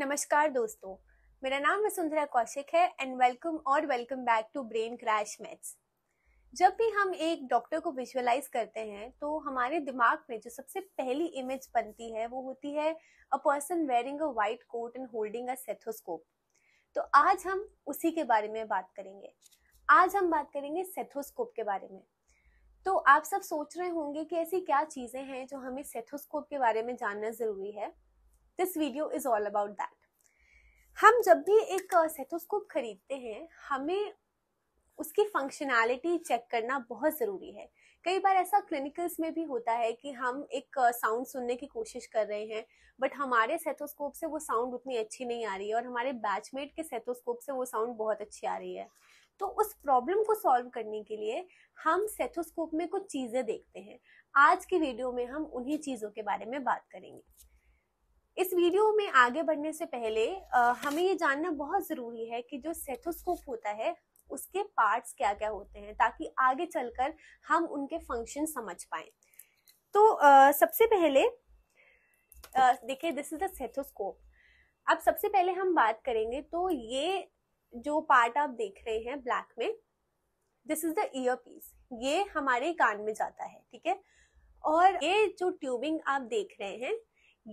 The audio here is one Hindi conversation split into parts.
नमस्कार दोस्तों मेरा नाम वसुंधरा कौशिक है एंड वेलकम और welcome back to Brain Crash Maths जब भी हम एक डॉक्टर को विजुअलाइज करते हैं तो हमारे दिमाग में जो सबसे पहली इमेज बनती है वो होती है a person wearing a white coat and holding a stethoscope तो आज हम उसी के बारे में बात करेंगे आज हम बात करेंगे सेथोस्कोप के बारे में तो आप सब सोच रहे होंगे कि ऐसी क्या चीज़ें हैं जो हमें सेथोस्कोप के बारे में जानना ज़रूरी है this video is all about that हम जब भी एक सेथोस्कोप खरीदते हैं हमें उसकी फंक्शनैलिटी चेक करना बहुत ज़रूरी है कई बार ऐसा क्लिनिकल्स में भी होता है कि हम एक साउंड सुनने की कोशिश कर रहे हैं बट हमारे सेथोस्कोप से वो साउंड उतनी अच्छी नहीं आ रही है और हमारे बैचमेट के सेथोस्कोप से वो साउंड बहुत अच्छी आ रही है तो उस प्रॉब्लम को सॉल्व करने के लिए हम सेथोस्कोप में कुछ चीज़ें देखते हैं आज की वीडियो में हम उन्हीं चीज़ों के बारे में बात करेंगे इस वीडियो में आगे बढ़ने से पहले आ, हमें ये जानना बहुत ज़रूरी है कि जो सेथोस्कोप होता है उसके पार्ट्स क्या क्या होते हैं ताकि आगे चलकर हम उनके फंक्शन समझ पाए तो आ, सबसे पहले देखिए दिस इज द सेथोस्कोप अब सबसे पहले हम बात करेंगे तो ये जो पार्ट आप देख रहे हैं ब्लैक में this is the ear piece ये हमारे कान में जाता है ठीक है और ये जो ट्यूबिंग आप देख रहे हैं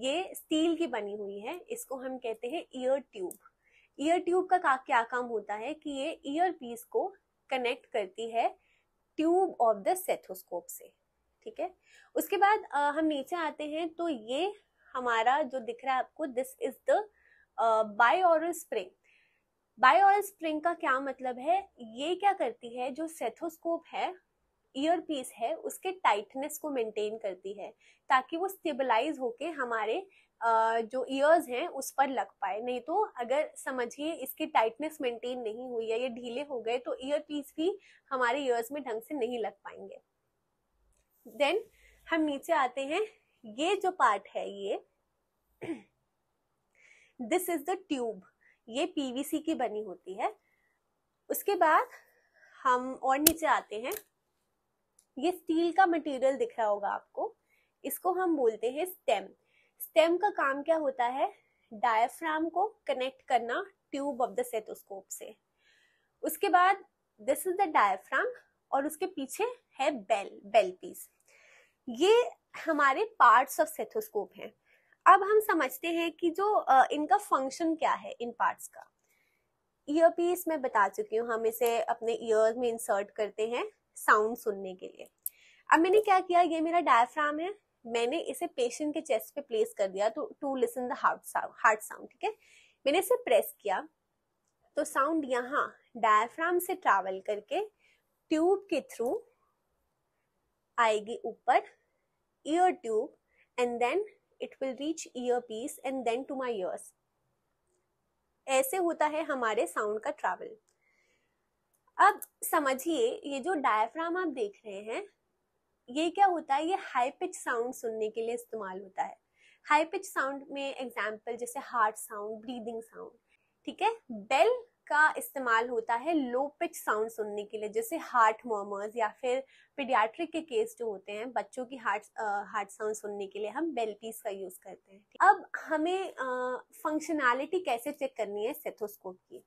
ये स्टील की बनी हुई है इसको हम कहते हैं ईयर ट्यूब ईयर ट्यूब का, क्या काम होता है कि ये ईयर पीस को कनेक्ट करती है ट्यूब ऑफ द सेथोस्कोप से ठीक है उसके बाद आ, हम नीचे आते हैं तो ये हमारा जो दिख रहा है आपको this is the binaural spring binaural spring का क्या मतलब है ये क्या करती है जो सेथोस्कोप है ईयर पीस है उसके टाइटनेस को मेंटेन करती है ताकि वो स्टेबलाइज होके हमारे जो ईयर्स हैं उस पर लग पाए नहीं तो अगर समझिए इसकी टाइटनेस मेंटेन नहीं हुई है ये ढीले हो गए तो ईयर पीस भी हमारे ईयर्स में ढंग से नहीं लग पाएंगे देन हम नीचे आते हैं ये जो पार्ट है ये दिस इज द ट्यूब ये पीवीसी की बनी होती है उसके बाद हम और नीचे आते हैं ये स्टील का मटेरियल दिख रहा होगा आपको इसको हम बोलते हैं स्टेम स्टेम का काम क्या होता है डायफ्राम को कनेक्ट करना ट्यूब ऑफ द सेथोस्कोप से उसके बाद दिस इज द डायफ्राम और उसके पीछे है बेल बेल पीस ये हमारे पार्ट्स ऑफ सेथोस्कोप हैं अब हम समझते हैं कि जो इनका फंक्शन क्या है इन पार्ट्स का ईयर पीस मैं बता चुकी हूँ हम इसे अपने ईयर में इंसर्ट करते हैं साउंड सुनने के लिए अब मैंने क्या किया ये मेरा डायफ्राम है मैंने इसे पेशेंट के चेस्ट पे प्लेस कर दिया तो to listen the heart heart sound ठीक है मैंने इसे प्रेस किया तो साउंड यहाँ डायफ्राम से ट्रैवल करके ट्यूब के थ्रू आएगी ऊपर ear tube and then it will reach ear piece and then to my ears ऐसे होता है हमारे साउंड का ट्रैवल अब समझिए ये जो डायफ्राम आप देख रहे हैं ये क्या होता है ये हाई पिच साउंड सुनने के लिए इस्तेमाल होता है हाई पिच साउंड में एग्जाम्पल जैसे हार्ट साउंड ब्रीदिंग साउंड ठीक है बेल का इस्तेमाल होता है लो पिच साउंड सुनने के लिए जैसे हार्ट मोमर्स या फिर पीडियाट्रिक के केस जो होते हैं बच्चों की हार्ट हार्ट साउंड सुनने के लिए हम बेल पीस का यूज करते हैं अब हमें फंक्शनैलिटी कैसे चेक करनी है सेथोस्कोप की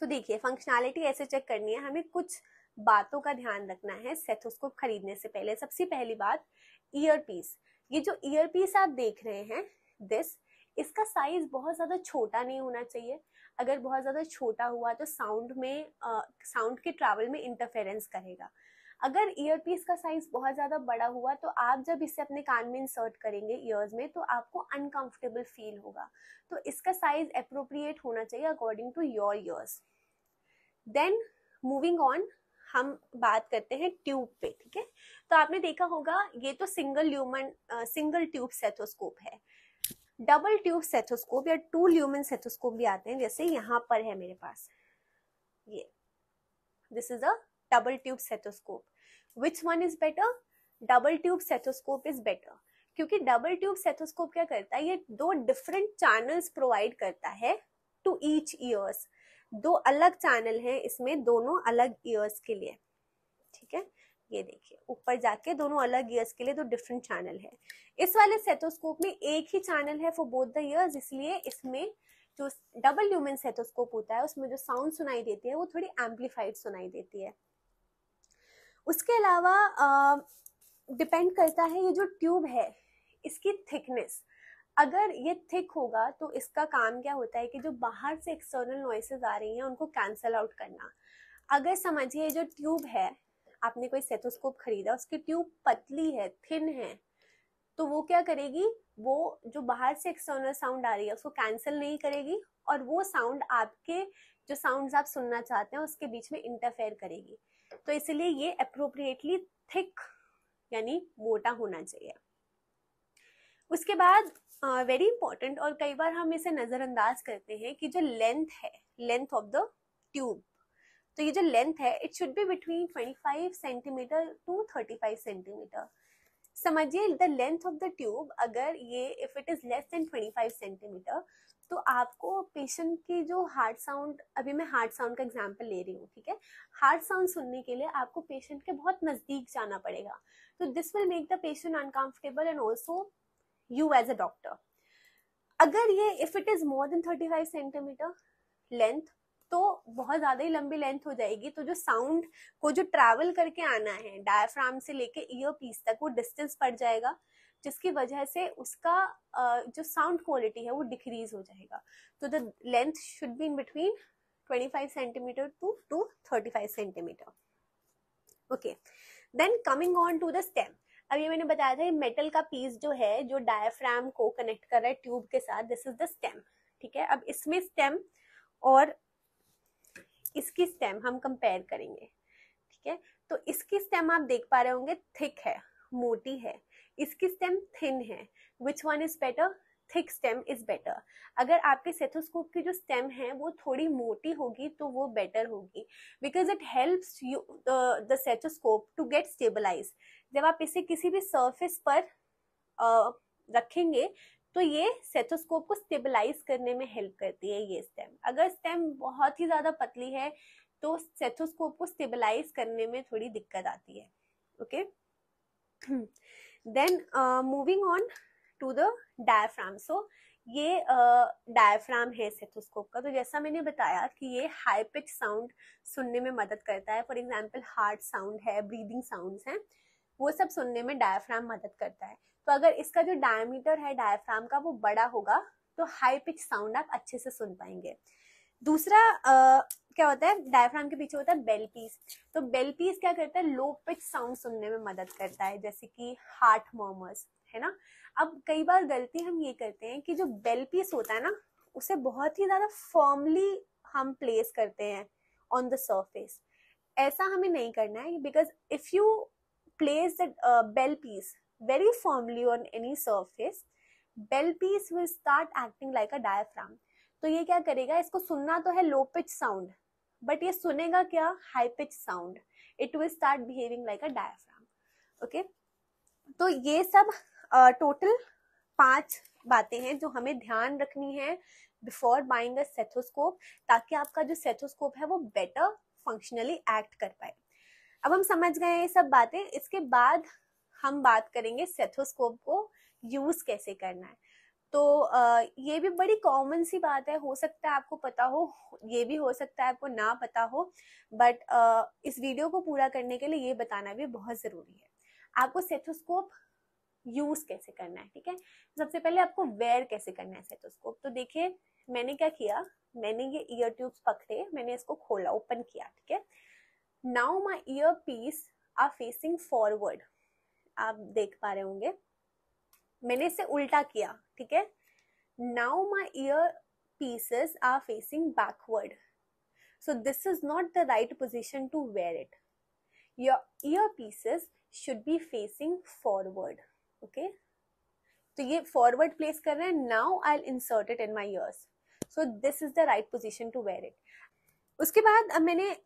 तो देखिए फंक्शनैलिटी ऐसे चेक करनी है हमें कुछ बातों का ध्यान रखना है सेथोस्कोप खरीदने से पहले सबसे पहली बात ईयर पीस ये जो ईयर पीस आप देख रहे हैं दिस इसका साइज बहुत ज़्यादा छोटा नहीं होना चाहिए अगर बहुत ज़्यादा छोटा हुआ तो साउंड में साउंड के ट्रैवल में इंटरफेरेंस करेगा अगर ईयरपीस का साइज बहुत ज़्यादा बड़ा हुआ तो आप जब इसे अपने कान में इंसर्ट करेंगे ईयर्स में तो आपको अनकंफर्टेबल फील होगा तो इसका साइज अप्रोप्रिएट होना चाहिए according to your ears then moving on हम बात करते हैं ट्यूब पे ठीक है तो आपने देखा होगा ये तो single lumen single tube stethoscope है डबल ट्यूब सेथोस्कोप या टू ल्यूमन सेथोस्कोप भी आते हैं जैसे यहाँ पर है मेरे पास ये this is a double tube stethoscope. Which one is better? Double tube stethoscope is better. क्योंकि डबल ट्यूब सेथोस्कोप क्या करता है ये दो डिफरेंट चैनल्स प्रोवाइड करता है टू ईच ईयर्स दो अलग चैनल हैं इसमें दोनों अलग ईयर्स के लिए ठीक है ये देखिए ऊपर जाके दोनों अलग ईयर्स के लिए दो डिफरेंट चैनल है इस वाले सेथोस्कोप में एक ही चैनल है फॉर बोथ द ईयर्स इसलिए इसमें जो डबल ह्यूमन सेथोस्कोप होता है उसमें जो साउंड सुनाई देती है वो थोड़ी एम्पलीफाइड सुनाई देती है उसके अलावा डिपेंड करता है ये जो ट्यूब है इसकी थिकनेस अगर ये थिक होगा तो इसका काम क्या होता है कि जो बाहर से एक्सटर्नल नॉइसेज आ रही हैं उनको कैंसल आउट करना अगर समझिए जो ट्यूब है आपने कोई सेथोस्कोप खरीदा उसकी ट्यूब पतली है थिन है तो वो क्या करेगी वो जो बाहर से एक्सटर्नल साउंड आ रही है उसको कैंसिल नहीं करेगी और वो साउंड आपके जो साउंड्स आप सुनना चाहते हैं उसके बीच में इंटरफेयर करेगी तो इसलिए ये अप्रोप्रिएटली थिक यानी मोटा होना चाहिए उसके बाद वेरी इंपॉर्टेंट और कई बार हम इसे नज़रअंदाज करते हैं कि जो लेंथ है लेंथ ऑफ द ट्यूब तो ये जो लेंथ है it should be between 25 centimetre to 35 centimetre समझिए the length of the tube अगर ये if it is less than 25 centimetre तो आपको पेशेंट की जो हार्ट साउंड अभी मैं हार्ट साउंड का एग्जाम्पल ले रही हूँ ठीक है हार्ट साउंड सुनने के लिए आपको पेशेंट के बहुत नज़दीक जाना पड़ेगा तो this will make the patient uncomfortable and also you as a doctor अगर ये if it is more than thirty five centimetre length तो बहुत ज्यादा ही लंबी लेंथ हो जाएगी तो जो साउंड को जो ट्रैवल करके आना है डायफ्राम से लेके ईयर पीस तक वो डिस्टेंस पड़ जाएगा जिसकी वजह से उसका जो साउंड क्वालिटी है वो डिक्रीज हो जाएगा तो the length should be in between 25 centimetre to to 35 centimetre okay then coming on to the stem अब ये मैंने बताया था मेटल का पीस जो है जो डायफ्राम को कनेक्ट कर रहा है ट्यूब के साथ दिस इज द स्टेम ठीक है अब इसमें स्टेम और इसकी स्टेम हम कंपेयर करेंगे ठीक है तो इसकी स्टेम आप देख पा रहे होंगे थिक है मोटी है इसकी स्टेम थिन है which one is better thick stem is better अगर आपके सेथोस्कोप की जो स्टेम है वो थोड़ी मोटी होगी तो वो बेटर होगी because it helps you the stethoscope to get stabilise जब आप इसे किसी भी सरफेस पर uh, रखेंगे तो ये सेथोस्कोप को स्टेबलाइज करने में हेल्प करती है ये स्टेम अगर स्टेम बहुत ही ज़्यादा पतली है तो सेथोस्कोप को स्टेबलाइज करने में थोड़ी दिक्कत आती है okay okay? Hmm. Then moving on to the diaphragm so ये डायफ्राम uh, है सेथोस्कोप का तो जैसा मैंने बताया कि ये हाई पिच साउंड सुनने में मदद करता है फॉर एग्जांपल हार्ट साउंड है ब्रीदिंग साउंड्स हैं वो सब सुनने में डायफ्राम मदद करता है तो अगर इसका जो डायमीटर है डायफ्राम का वो बड़ा होगा तो हाई पिच साउंड आप अच्छे से सुन पाएंगे दूसरा आ, क्या होता है डायफ्राम के पीछे होता है बेल पीस तो बेल पीस क्या करता है लो पिच साउंड सुनने में मदद करता है जैसे कि हार्ट मोमर्स है ना अब कई बार गलती हम ये करते हैं कि जो बेल पीस होता है ना उसे बहुत ही ज्यादा फॉर्मली हम प्लेस करते हैं ऑन द सर्फेस ऐसा हमें नहीं करना है because if you place the bell piece very formally on any surface bell piece will start acting like a diaphragm तो ये क्या करेगा इसको सुनना तो है लो पिच साउंड बट ये सुनेगा क्या high pitch sound it will start behaving like a diaphragm okay तो ये सब टोटल पांच बातें हैं जो हमें ध्यान रखनी है बिफोर बाइंग अ सेथोस्कोप ताकि आपका जो सेथोस्कोप है वो बेटर फंक्शनली एक्ट कर पाए अब हम समझ गए ये सब बातें इसके बाद हम बात करेंगे सेथोस्कोप को यूज कैसे करना है तो ये भी बड़ी कॉमन सी बात है हो सकता है आपको पता हो ये भी हो सकता है आपको ना पता हो बट इस वीडियो को पूरा करने के लिए ये बताना भी बहुत ज़रूरी है आपको सेथोस्कोप यूज़ कैसे करना है ठीक है सबसे पहले आपको वेयर कैसे करना है सेथोस्कोप तो देखिए मैंने क्या किया मैंने ये ईयर ट्यूब्स पकड़े मैंने इसको खोला ओपन किया ठीक है now my ear piece are facing forward आप देख पा रहे होंगे मैंने इसे उल्टा किया ठीक है now my ear pieces are facing backward so this is not the right position to wear it your ear pieces should be facing forward okay तो ये फॉरवर्ड प्लेस कर रहे हैं now I insert it in my ears so this is the right position to wear it उसके बाद अब मैंने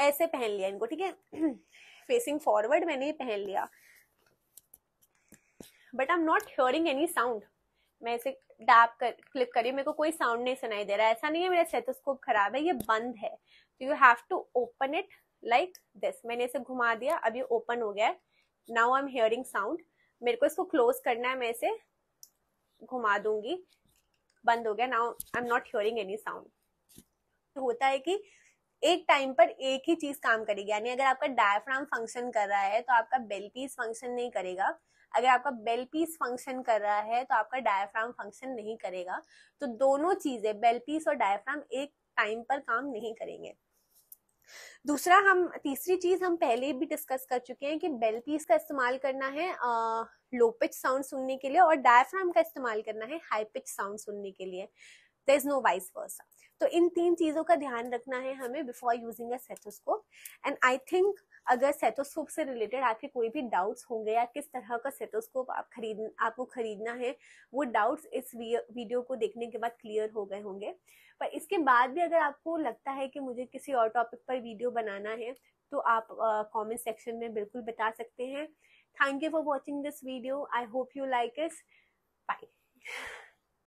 ऐसे पहन लिया इनको ठीक है फेसिंग फॉरवर्ड मैंने पहन लिया but I am not hearing any sound मैं ऐसे डैप कर क्लिक करी मेरे को कोई साउंड नहीं सुनाई दे रहा है ऐसा नहीं है मेरा सेटोस्कोप खराब है ये बंद है तो you have to open it like this मैंने इसे घुमा दिया अब ये ओपन हो गया है now I am hearing sound मेरे को इसको क्लोज करना है मैं इसे घुमा दूंगी बंद हो गया now I am not hearing any sound होता है कि एक टाइम पर एक ही चीज काम करेगी यानी अगर आपका डायफ्राम फंक्शन कर रहा है तो आपका बेल पीस फंक्शन नहीं करेगा अगर आपका बेल पीस फंक्शन कर रहा है तो आपका डायफ्राम फंक्शन नहीं करेगा तो दोनों चीजें बेल पीस और डायफ्राम एक टाइम पर काम नहीं करेंगे दूसरा हम तीसरी चीज हम पहले भी डिस्कस कर चुके हैं कि बेल पीस का इस्तेमाल करना है लो पिच साउंड सुनने के लिए और डायफ्राम का इस्तेमाल करना है हाई पिच साउंड सुनने के लिए there is no vice versa तो इन तीन चीजों का ध्यान रखना है हमें before using a stethoscope and I think अगर सेटोस्कोप से रिलेटेड आपके कोई भी डाउट्स होंगे या किस तरह का सेटोस्कोप आप खरीद आपको खरीदना है वो डाउट्स इस वीडियो को देखने के बाद क्लियर हो गए होंगे पर इसके बाद भी अगर आपको लगता है कि मुझे किसी और टॉपिक पर वीडियो बनाना है तो आप कमेंट uh, सेक्शन में बिल्कुल बता सकते हैं thank you for watching this video I hope you like इस बाई